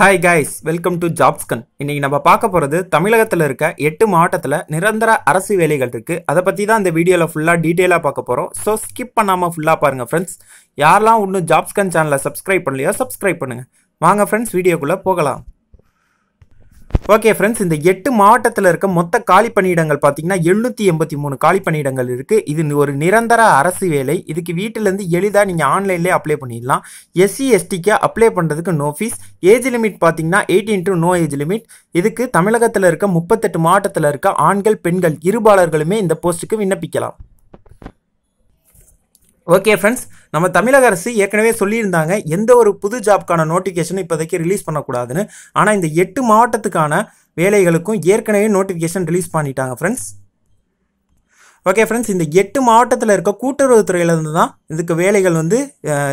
hi guys welcome to ஜாப்ஸ்கன் இன்னைக்கு நம்ம பார்க்க போகிறது தமிழகத்தில் இருக்க எட்டு மாவட்டத்தில் நிரந்தர அரசு வேலைகள் இருக்குது அதை பற்றி தான் இந்த வீடியோவில் ஃபுல்லாக டீட்டெயிலாக பார்க்க போகிறோம் ஸோ ஸ்கிப் பண்ணாமல் ஃபுல்லாக பாருங்கள் ஃப்ரெண்ட்ஸ் யாரெல்லாம் இன்னும் ஜாப்ஸ்கன் சேனலை சப்ஸ்கிரைப் பண்ணலையோ சப்ஸ்கிரைப் பண்ணுங்கள் வாங்க ஃப்ரெண்ட்ஸ் வீடியோக்குள்ளே போகலாம் ஓகே ஃப்ரெண்ட்ஸ் இந்த எட்டு மாவட்டத்தில் இருக்க மொத்த காலி பணியிடங்கள் பார்த்தீங்கன்னா எழுநூற்றி எண்பத்தி மூணு காலி பணியிடங்கள் இருக்குது இது ஒரு நிரந்தர அரசு வேலை இதுக்கு வீட்டிலேருந்து எளிதாக நீங்கள் ஆன்லைன்லேயே அப்ளை பண்ணிடலாம் எஸ்சி எஸ்டிக்கு அப்ளை பண்ணுறதுக்கு நோ ஃபீஸ் ஏஜ் லிமிட் பார்த்தீங்கன்னா eighteen to no age limit இதுக்கு தமிழகத்தில் இருக்க முப்பத்தெட்டு மாவட்டத்தில் இருக்க ஆண்கள் பெண்கள் இருபாலர்களுமே இந்த போஸ்ட்டுக்கு விண்ணப்பிக்கலாம் ஓகே ஃப்ரெண்ட்ஸ் நம்ம தமிழக அரசு ஏற்கனவே சொல்லியிருந்தாங்க எந்த ஒரு புது ஜாப்க்கான நோட்டிஃபிகேஷனும் இப்போதைக்கு ரிலீஸ் பண்ணக்கூடாதுன்னு ஆனால் இந்த எட்டு மாவட்டத்துக்கான வேலைகளுக்கும் ஏற்கனவே நோட்டிஃபிகேஷன் ரிலீஸ் பண்ணிட்டாங்க ஃப்ரெண்ட்ஸ் ஓகே ஃப்ரெண்ட்ஸ் இந்த எட்டு மாவட்டத்தில் இருக்க கூட்டுறவுத்துறையிலேருந்து தான் இதுக்கு வேலைகள் வந்து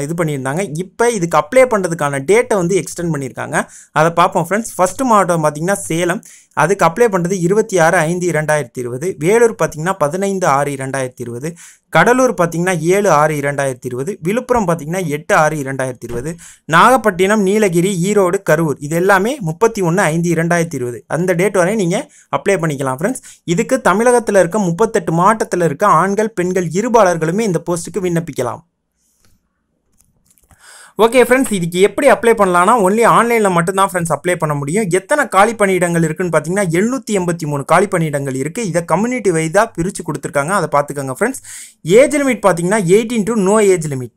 இது பண்ணியிருந்தாங்க இப்போ இதுக்கு அப்ளை பண்ணுறதுக்கான டேட்டை வந்து எக்ஸ்டெண்ட் பண்ணியிருக்காங்க அதை பார்ப்போம் ஃப்ரெண்ட்ஸ் ஃபஸ்ட்டு மாவட்டம் பார்த்திங்கன்னா சேலம் அதுக்கு அப்ளை பண்ணுறது இருபத்தி ஆறு ஐந்து இரண்டாயிரத்தி இருபது வேலூர் பார்த்திங்கன்னா பதினைந்து ஆறு இரண்டாயிரத்தி இருபது கடலூர் பார்த்திங்கன்னா ஏழு ஆறு இரண்டாயிரத்தி இருபது விழுப்புரம் பார்த்திங்கன்னா எட்டு ஆறு இரண்டாயிரத்தி இருபது நாகப்பட்டினம் நீலகிரி ஈரோடு கரூர் இது எல்லாமே முப்பத்தி ஒன்று ஐந்து இரண்டாயிரத்தி இருபது அந்த டேட் வரையும் நீங்கள் அப்ளை பண்ணிக்கலாம் ஃப்ரெண்ட்ஸ் இதுக்கு தமிழகத்தில் இருக்க முப்பத்தெட்டு மாவட்டத்தில் இருக்க ஆண்கள் பெண்கள் இருபாளர்களுமே இந்த போஸ்ட்டுக்கு விண்ணப்பிக்கலாம் ஓகே ஃப்ரெண்ட்ஸ் இதுக்கு எப்படி அப்ளை பண்ணலாம்னா ஒன்லி ஆன்லைனில் மட்டும்தான் ஃப்ரெண்ட்ஸ் அப்ளை பண்ண முடியும் எத்தனை காலி பணியிடங்கள் இருக்குன்னு பார்த்தீங்கன்னா எழுநூற்றி எண்பத்தி மூணு காலி பணியிடங்கள் இருக்குது இதை கம்யூனிட்டி வைதாக பிரித்து கொடுத்துருக்காங்க அதை பார்த்துக்கோங்க ஃப்ரெண்ட்ஸ் ஏஜ் லிமிட் பார்த்தீங்கன்னா eighteen to no age limit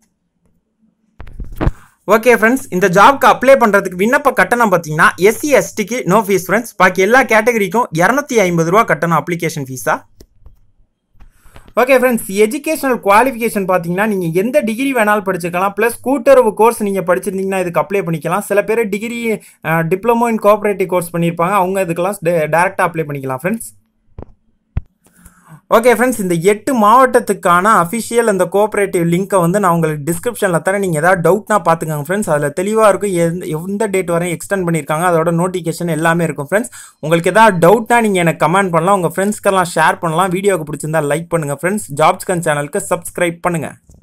okay friends இந்த ஜாப்க்கு அப்ளை பண்ணுறதுக்கு விண்ணப்ப கட்டணம் பார்த்தீங்கன்னா எஸ்சி எஸ்டிக்கு நோ ஃபீஸ் ஃப்ரெண்ட்ஸ் பாக்கி எல்லா கேட்டகரிக்கும் இரநூத்தி ஐம்பது ரூபா கட்டணம் அப்ளிகேஷன் ஃபீஸாக ஓகே ஃப்ரெண்ட்ஸ் எஜுகேஷனல் குவாலிஃபிகேஷன் பார்த்தீங்கன்னா நீங்கள் எந்த டிகிரி வேணாலும் படிச்சுக்கலாம் ப்ளஸ் கூட்டுறவு கோர்ஸ் நீங்கள் படிச்சிருந்தீங்கன்னா இதுக்கு அப்ளை பண்ணிக்கலாம் சில பேர் degree diploma in cooperative course பண்ணியிருப்பாங்க அவங்க இதுக்கெல்லாம் டேரெக்டாக அப்ளை பண்ணிக்கலாம் ஃப்ரெண்ட்ஸ் ஓகே ஃப்ரெண்ட்ஸ் இந்த எட்டு மாவட்டத்துக்கான அஃபிஷியல் அந்த கோஆப்ரேட்டிவ் லிங்க்கை வந்து நான் உங்களுக்கு டிஸ்கிரிப்ஷனில் தரேன் நீங்கள் ஏதாவது டவுட்னா பார்த்துக்கோங்க ஃப்ரெண்ட்ஸ் அதில் தெளிவாக இருக்கும் எந்த எந்த டேட் வரையும் எக்ஸ்டெண்ட் பண்ணியிருக்காங்க அதோட நோட்டிஃபிகேஷன் எல்லாமே இருக்கும் ஃப்ரெண்ட்ஸ் உங்களுக்கு ஏதாவது டவுட்னா நீங்கள் எனக்கு கமெண்ட் பண்ணலாம் உங்கள் ஃப்ரெண்ட்ஸ்க்கெல்லாம் ஷேர் பண்ணலாம் வீடியோவுக்கு பிடிச்சிருந்தா லைக் பண்ணுங்கள் ஃப்ரெண்ட்ஸ் ஜாப்ஸ்கன் சேனலுக்கு சப்ஸ்கிரைப் பண்ணுங்கள்